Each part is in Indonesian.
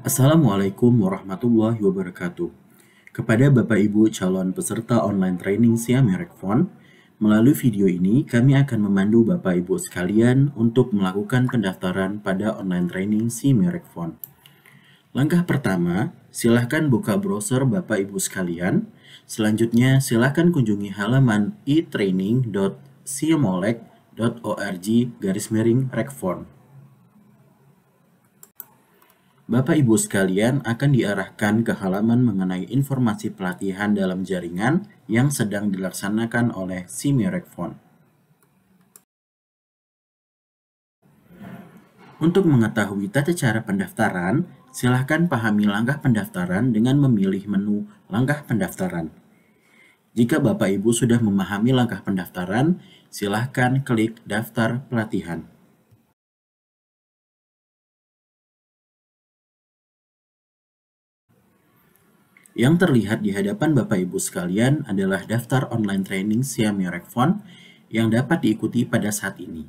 Assalamualaikum warahmatullahi wabarakatuh. Kepada Bapak Ibu calon peserta online training Siam Fon, melalui video ini kami akan memandu Bapak Ibu sekalian untuk melakukan pendaftaran pada online training Siam Fon. Langkah pertama, silahkan buka browser Bapak Ibu sekalian. Selanjutnya, silahkan kunjungi halaman e-training.siamolek.org garis miring rekform. Bapak Ibu sekalian akan diarahkan ke halaman mengenai informasi pelatihan dalam jaringan yang sedang dilaksanakan oleh Simirekfon. Untuk mengetahui tata cara pendaftaran, silahkan pahami langkah pendaftaran dengan memilih menu langkah pendaftaran. Jika Bapak Ibu sudah memahami langkah pendaftaran, silahkan klik daftar pelatihan. Yang terlihat di hadapan Bapak Ibu sekalian adalah daftar online training Siam Yorek Font yang dapat diikuti pada saat ini.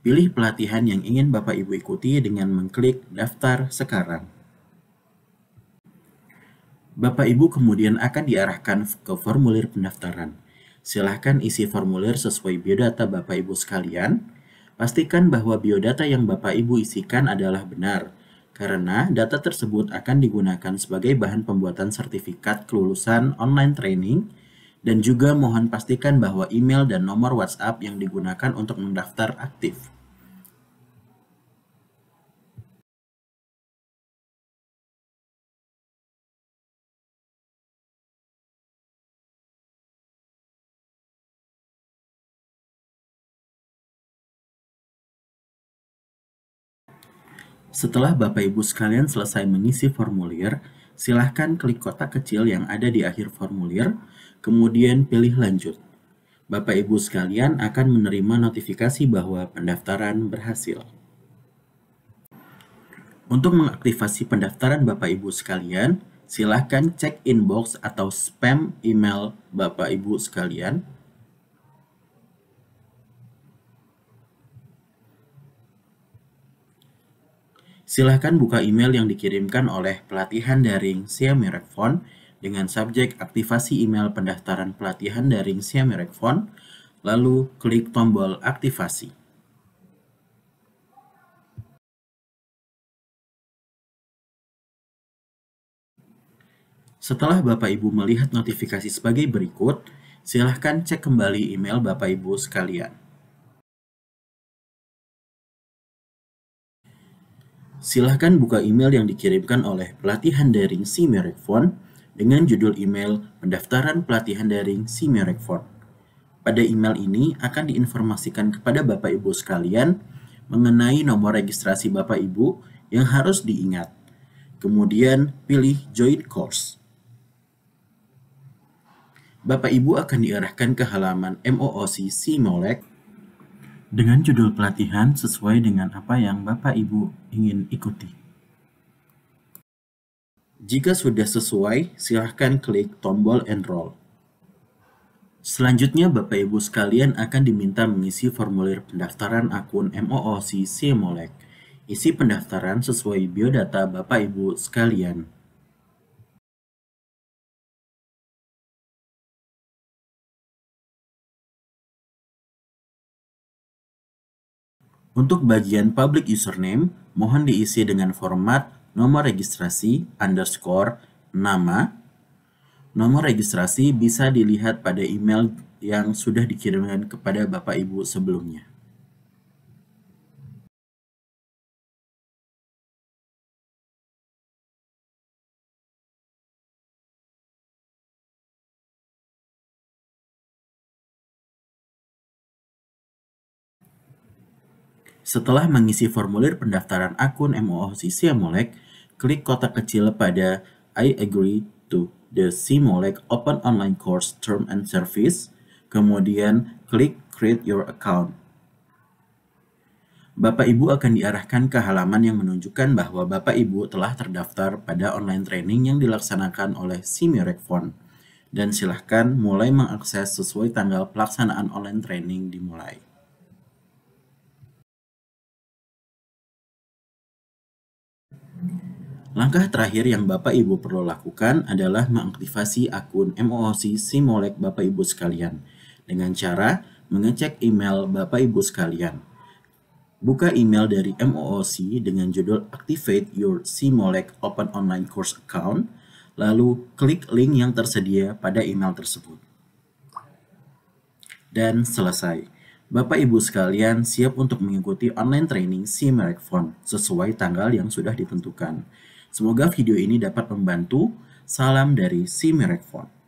Pilih pelatihan yang ingin Bapak Ibu ikuti dengan mengklik daftar sekarang. Bapak Ibu kemudian akan diarahkan ke formulir pendaftaran. Silahkan isi formulir sesuai biodata Bapak Ibu sekalian. Pastikan bahwa biodata yang Bapak Ibu isikan adalah benar karena data tersebut akan digunakan sebagai bahan pembuatan sertifikat kelulusan online training dan juga mohon pastikan bahwa email dan nomor WhatsApp yang digunakan untuk mendaftar aktif. Setelah Bapak Ibu sekalian selesai mengisi formulir, silahkan klik kotak kecil yang ada di akhir formulir, kemudian pilih lanjut. Bapak Ibu sekalian akan menerima notifikasi bahwa pendaftaran berhasil. Untuk mengaktifasi pendaftaran Bapak Ibu sekalian, silahkan cek inbox atau spam email Bapak Ibu sekalian Silahkan buka email yang dikirimkan oleh pelatihan daring Siamirek Font dengan subjek aktivasi email pendaftaran pelatihan daring Siamirek Font, lalu klik tombol aktivasi. Setelah Bapak Ibu melihat notifikasi sebagai berikut, silahkan cek kembali email Bapak Ibu sekalian. silahkan buka email yang dikirimkan oleh pelatihan daring si merek dengan judul email pendaftaran pelatihan daring si merek Pada email ini akan diinformasikan kepada Bapak Ibu sekalian mengenai nomor registrasi Bapak Ibu yang harus diingat. Kemudian pilih join course. Bapak Ibu akan diarahkan ke halaman MOOC Simolek dengan judul pelatihan sesuai dengan apa yang Bapak Ibu ingin ikuti. Jika sudah sesuai, silahkan klik tombol Enroll. Selanjutnya, Bapak Ibu sekalian akan diminta mengisi formulir pendaftaran akun MOOC CMOLEC. Isi pendaftaran sesuai biodata Bapak Ibu sekalian. Untuk bagian public username, mohon diisi dengan format nomor registrasi underscore nama. Nomor registrasi bisa dilihat pada email yang sudah dikirimkan kepada Bapak Ibu sebelumnya. Setelah mengisi formulir pendaftaran akun MOOC Siamolek, klik kotak kecil pada I agree to the Simolek Open Online Course Term and Service, kemudian klik create your account. Bapak Ibu akan diarahkan ke halaman yang menunjukkan bahwa Bapak Ibu telah terdaftar pada online training yang dilaksanakan oleh Simurek Fund dan silahkan mulai mengakses sesuai tanggal pelaksanaan online training dimulai. Langkah terakhir yang Bapak Ibu perlu lakukan adalah mengaktifasi akun MOOC Simolek Bapak Ibu sekalian dengan cara mengecek email Bapak Ibu sekalian. Buka email dari MOOC dengan judul Activate Your Simolek Open Online Course Account, lalu klik link yang tersedia pada email tersebut. Dan selesai. Bapak Ibu sekalian siap untuk mengikuti online training Simolek Phone sesuai tanggal yang sudah ditentukan. Semoga video ini dapat membantu. Salam dari si Merek Font.